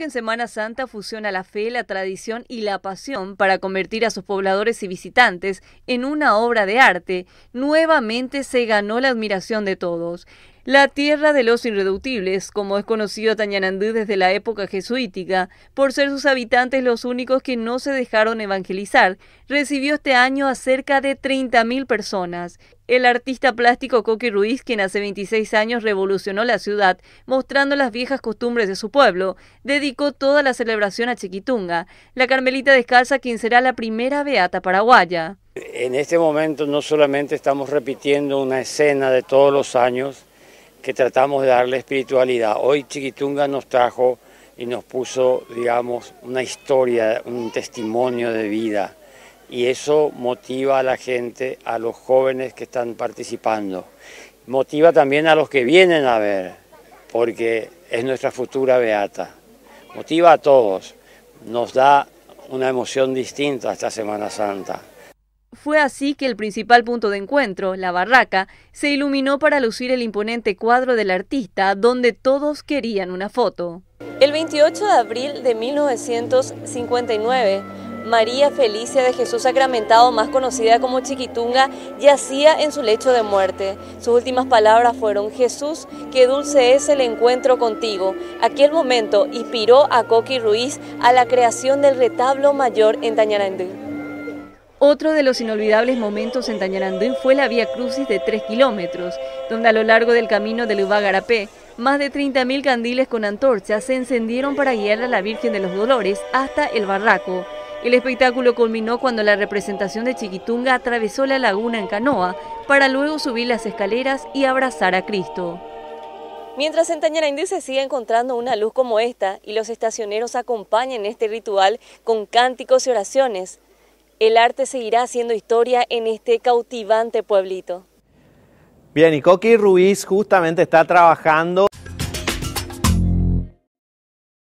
En Semana Santa fusiona la fe, la tradición y la pasión para convertir a sus pobladores y visitantes en una obra de arte. Nuevamente se ganó la admiración de todos. La tierra de los irreductibles, como es conocido Tañanandú desde la época jesuítica, por ser sus habitantes los únicos que no se dejaron evangelizar, recibió este año a cerca de 30.000 personas. El artista plástico Coqui Ruiz, quien hace 26 años revolucionó la ciudad mostrando las viejas costumbres de su pueblo, dedicó toda la celebración a Chiquitunga, la Carmelita Descalza, quien será la primera beata paraguaya. En este momento no solamente estamos repitiendo una escena de todos los años, que tratamos de darle espiritualidad. Hoy Chiquitunga nos trajo y nos puso, digamos, una historia, un testimonio de vida. Y eso motiva a la gente, a los jóvenes que están participando. Motiva también a los que vienen a ver, porque es nuestra futura beata. Motiva a todos. Nos da una emoción distinta esta Semana Santa. Fue así que el principal punto de encuentro, la barraca, se iluminó para lucir el imponente cuadro del artista donde todos querían una foto. El 28 de abril de 1959, María Felicia de Jesús Sacramentado, más conocida como Chiquitunga, yacía en su lecho de muerte. Sus últimas palabras fueron, Jesús, qué dulce es el encuentro contigo. Aquel momento inspiró a Coqui Ruiz a la creación del retablo mayor en Tañarandú. Otro de los inolvidables momentos en Tañarandú fue la vía crucis de 3 kilómetros, donde a lo largo del camino de Lubá-Garapé, más de 30.000 candiles con antorchas se encendieron para guiar a la Virgen de los Dolores hasta el barraco. El espectáculo culminó cuando la representación de Chiquitunga atravesó la laguna en canoa para luego subir las escaleras y abrazar a Cristo. Mientras en Tañarandú se sigue encontrando una luz como esta y los estacioneros acompañan este ritual con cánticos y oraciones, el arte seguirá haciendo historia en este cautivante pueblito. Bien, y Coqui Ruiz justamente está trabajando.